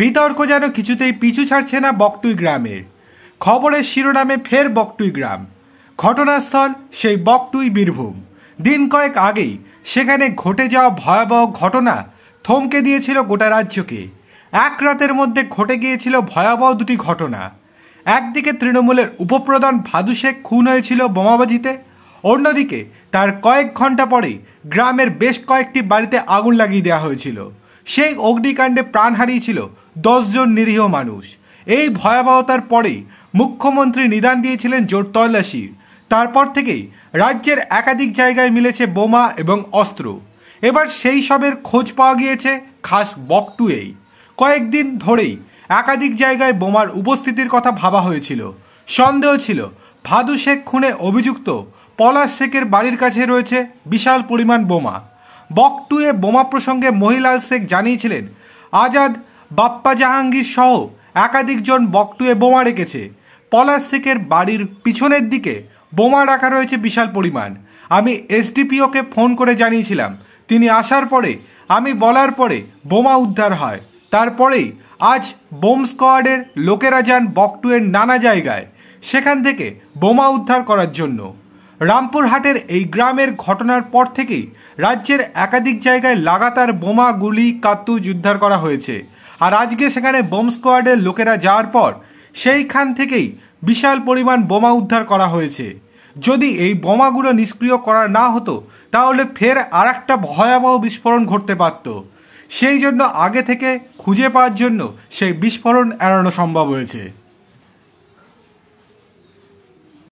বিতর্ক যেন কিছুতেই পিছু ছাড়ছে না বকটুই গ্রামের খবরের শিরোনামে ফের বকটুই গ্রাম ঘটনাস্থল সেই বকটুই বীরভূম দিন কয়েক আগেই সেখানে ঘটে যাওয়া ভয়াবহ ঘটনা থমকে দিয়েছিল গোটা রাজ্যকে এক রাতের মধ্যে ঘটে গিয়েছিল ভয়াবহ দুটি ঘটনা একদিকে তৃণমূলের উপপ্রধান ভাদু শেখ খুন হয়েছিল বোমাবাজিতে অন্যদিকে তার কয়েক ঘন্টা পরেই গ্রামের বেশ কয়েকটি বাড়িতে আগুন লাগিয়ে দেওয়া হয়েছিল সেই অগ্নিকাণ্ডে প্রাণ হারিয়েছিল দশজন নিরীহ মানুষ এই ভয়াবহতার পরেই মুখ্যমন্ত্রী নিদান দিয়েছিলেন জোর তল্লাশি তারপর থেকেই রাজ্যের একাধিক জায়গায় মিলেছে বোমা এবং অস্ত্র এবার সেই সবের খোঁজ পাওয়া গিয়েছে খাস বকটুয়েই কয়েকদিন ধরেই একাধিক জায়গায় বোমার উপস্থিতির কথা ভাবা হয়েছিল সন্দেহ ছিল ভাদু শেখ খুনে অভিযুক্ত পলাশ শেখের বাড়ির কাছে রয়েছে বিশাল পরিমাণ বোমা বক টুয়ে বোমা প্রসঙ্গে মহিলাল শেখ জানিয়েছিলেন আজাদ বাপ্পা জাহাঙ্গীর সহ একাধিকজন বকটুয়ে বোমা রেখেছে পলাশ শেখের বাড়ির পিছনের দিকে বোমা রাখা রয়েছে বিশাল পরিমাণ আমি এসডিপিওকে ফোন করে জানিয়েছিলাম তিনি আসার পরে আমি বলার পরে বোমা উদ্ধার হয় তারপরেই আজ বোম স্কোয়াডের লোকেরা যান বকটুয়ের নানা জায়গায় সেখান থেকে বোমা উদ্ধার করার জন্য রামপুরহাটের এই গ্রামের ঘটনার পর থেকেই রাজ্যের একাধিক জায়গায় লাগাতার বোমা গুলি কার্তুজ উদ্ধার করা হয়েছে আর আজকে সেখানে বোম স্কোয়াডের লোকেরা যাওয়ার পর সেইখান থেকেই বিশাল পরিমাণ বোমা উদ্ধার করা হয়েছে যদি এই বোমাগুলো নিষ্ক্রিয় করা না হতো তাহলে ফের আর একটা ভয়াবহ বিস্ফোরণ ঘটতে পারত সেই জন্য আগে থেকে খুঁজে পাওয়ার জন্য সেই বিস্ফোরণ এড়ানো সম্ভব হয়েছে